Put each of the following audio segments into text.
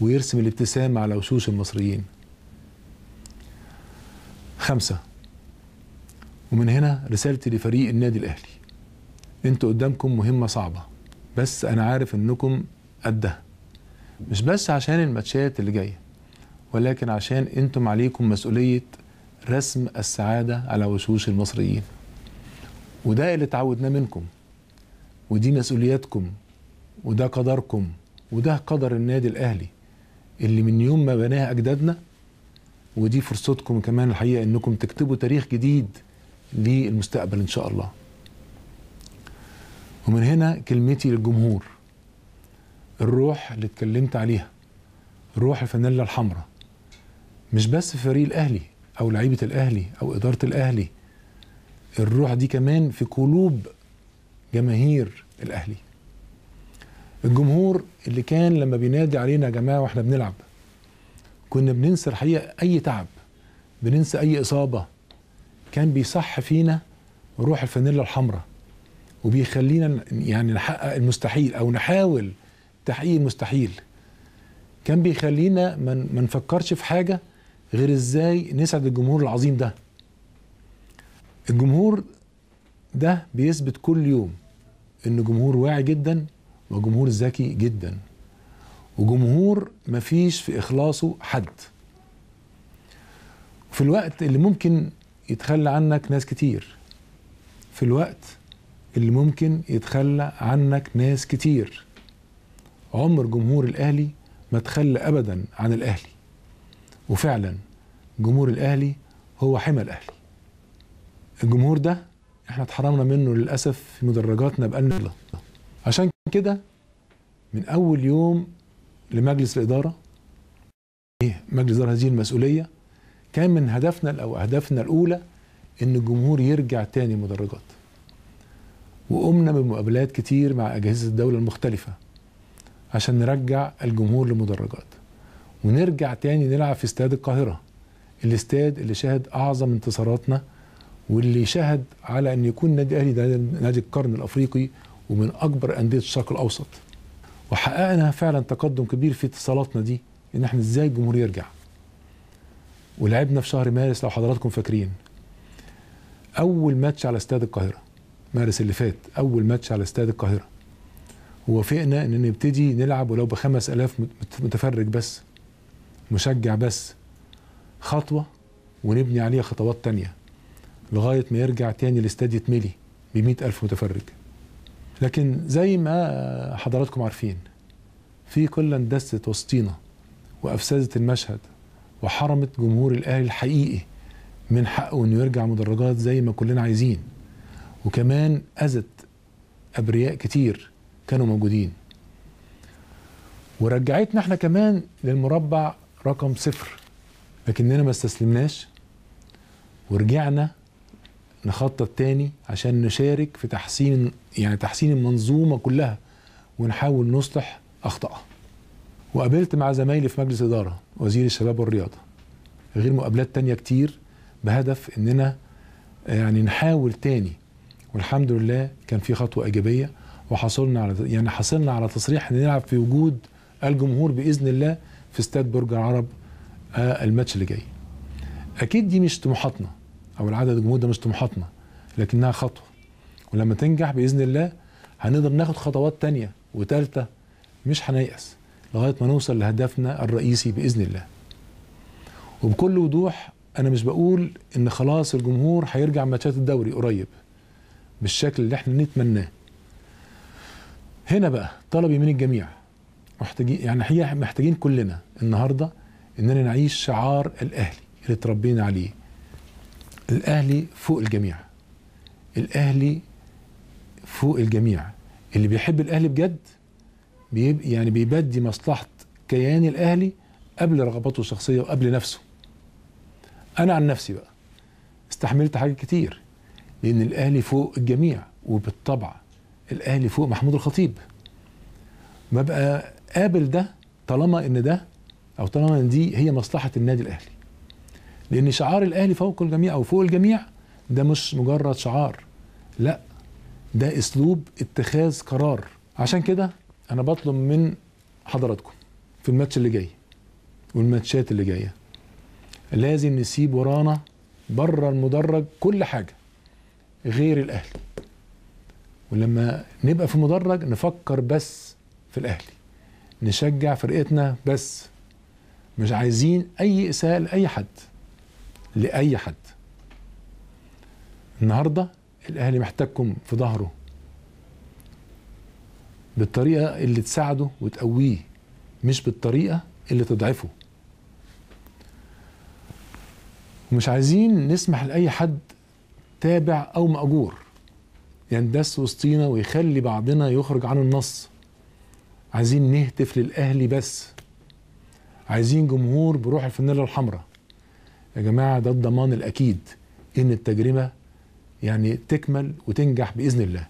ويرسم الابتسام على وشوش المصريين خمسة ومن هنا رسالتي لفريق النادي الأهلي انتوا قدامكم مهمة صعبة بس أنا عارف إنكم قدها مش بس عشان الماتشات اللي جاية ولكن عشان انتم عليكم مسؤولية رسم السعادة على وشوش المصريين وده اللي اتعودناه منكم ودي مسؤولياتكم وده قدركم وده قدر النادي الأهلي اللي من يوم ما بناها اجدادنا ودي فرصتكم كمان الحقيقه انكم تكتبوا تاريخ جديد للمستقبل ان شاء الله ومن هنا كلمتي للجمهور الروح اللي اتكلمت عليها روح الفانيلا الحمراء مش بس في فريق الاهلي او لعيبه الاهلي او اداره الاهلي الروح دي كمان في قلوب جماهير الاهلي الجمهور اللي كان لما بينادي علينا يا جماعه واحنا بنلعب كنا بننسى الحقيقه اي تعب بننسى اي اصابه كان بيصح فينا روح الفانيلا الحمراء وبيخلينا يعني نحقق المستحيل او نحاول تحقيق المستحيل كان بيخلينا ما نفكرش في حاجه غير ازاي نسعد الجمهور العظيم ده الجمهور ده بيثبت كل يوم ان جمهور واعي جدا وجمهور ذكي جدا وجمهور مفيش في إخلاصه حد في الوقت اللي ممكن يتخلى عنك ناس كتير في الوقت اللي ممكن يتخلى عنك ناس كتير عمر جمهور الأهلي ما تخلى أبدا عن الأهلي وفعلا جمهور الأهلي هو حمى الأهلي الجمهور ده احنا اتحرمنا منه للأسف في مدرجاتنا بقالنا عشان كده من اول يوم لمجلس الاداره إيه، مجلس اداره هذه المسؤوليه كان من هدفنا او اهدافنا الاولى ان الجمهور يرجع تاني مدرجات وقمنا بمقابلات كتير مع اجهزه الدوله المختلفه عشان نرجع الجمهور للمدرجات ونرجع تاني نلعب في استاد القاهره الاستاد اللي شهد اعظم انتصاراتنا واللي شهد على ان يكون نادي الاهلي ده نادي القرن الافريقي ومن اكبر انديه الشرق الاوسط وحققنا فعلا تقدم كبير في اتصالاتنا دي ان احنا ازاي الجمهور يرجع ولعبنا في شهر مارس لو حضراتكم فاكرين اول ماتش على استاد القاهره مارس اللي فات اول ماتش على استاد القاهره ووافقنا ان نبتدي نلعب ولو بخمس الاف متفرج بس مشجع بس خطوه ونبني عليها خطوات تانية لغايه ما يرجع تاني الاستاد يتملي ب ألف متفرج لكن زي ما حضراتكم عارفين في كل اندست وسطينا وافسدت المشهد وحرمت جمهور الاهلي الحقيقي من حقه انه يرجع مدرجات زي ما كلنا عايزين وكمان اذت ابرياء كتير كانوا موجودين ورجعتنا احنا كمان للمربع رقم صفر لكننا ما استسلمناش ورجعنا نخطط تاني عشان نشارك في تحسين يعني تحسين المنظومه كلها ونحاول نصلح اخطائها. وقابلت مع زمايلي في مجلس اداره وزير الشباب والرياضه غير مقابلات تانية كتير بهدف اننا يعني نحاول تاني والحمد لله كان في خطوه ايجابيه وحصلنا على يعني حصلنا على تصريح ان نلعب في وجود الجمهور باذن الله في استاد برج العرب آه، الماتش اللي جاي. اكيد دي مش طموحاتنا او العدد الجمهور ده مش طموحاتنا لكنها خطوه ولما تنجح باذن الله هنقدر ناخد خطوات تانية وتالتة مش هنيأس لغايه ما نوصل لهدفنا الرئيسي باذن الله وبكل وضوح انا مش بقول ان خلاص الجمهور هيرجع ماتشات الدوري قريب بالشكل اللي احنا نتمناه هنا بقى طلبي من الجميع محتاجين يعني هي محتاجين كلنا النهارده اننا نعيش شعار الاهلي اللي اتربينا عليه الاهلي فوق الجميع الاهلي فوق الجميع اللي بيحب الاهلي بجد بيب يعني بيبدي مصلحه كيان الاهلي قبل رغباته الشخصيه وقبل نفسه انا عن نفسي بقى استحملت حاجات كتير لان الاهلي فوق الجميع وبالطبع الاهلي فوق محمود الخطيب ببقى قابل ده طالما ان ده او طالما ان دي هي مصلحه النادي الاهلي لان شعار الاهلي فوق الجميع او فوق الجميع ده مش مجرد شعار لا ده اسلوب اتخاذ قرار عشان كده انا بطلب من حضراتكم في الماتش اللي جاي والماتشات اللي جايه لازم نسيب ورانا بره المدرج كل حاجه غير الاهلي ولما نبقى في المدرج نفكر بس في الاهلي نشجع فرقتنا بس مش عايزين اي اساءه لاي حد لاي حد النهارده الاهلي محتاجكم في ظهره بالطريقه اللي تساعده وتقويه مش بالطريقه اللي تضعفه ومش عايزين نسمح لاي حد تابع او ماجور يندس وسطينا ويخلي بعضنا يخرج عن النص عايزين نهتف للاهلي بس عايزين جمهور بروح الفانيلا الحمراء يا جماعه ده الضمان الاكيد ان التجربه يعني تكمل وتنجح باذن الله.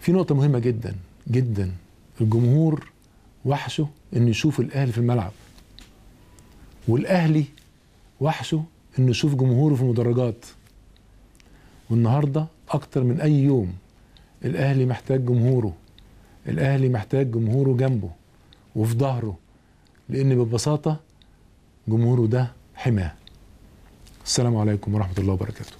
في نقطه مهمه جدا جدا الجمهور وحشه انه يشوف الاهلي في الملعب. والاهلي وحشه انه يشوف جمهوره في المدرجات. والنهارده اكتر من اي يوم الاهلي محتاج جمهوره. الاهلي محتاج جمهوره جنبه وفي ظهره لان ببساطه جمهوره ده حماه السلام عليكم ورحمه الله وبركاته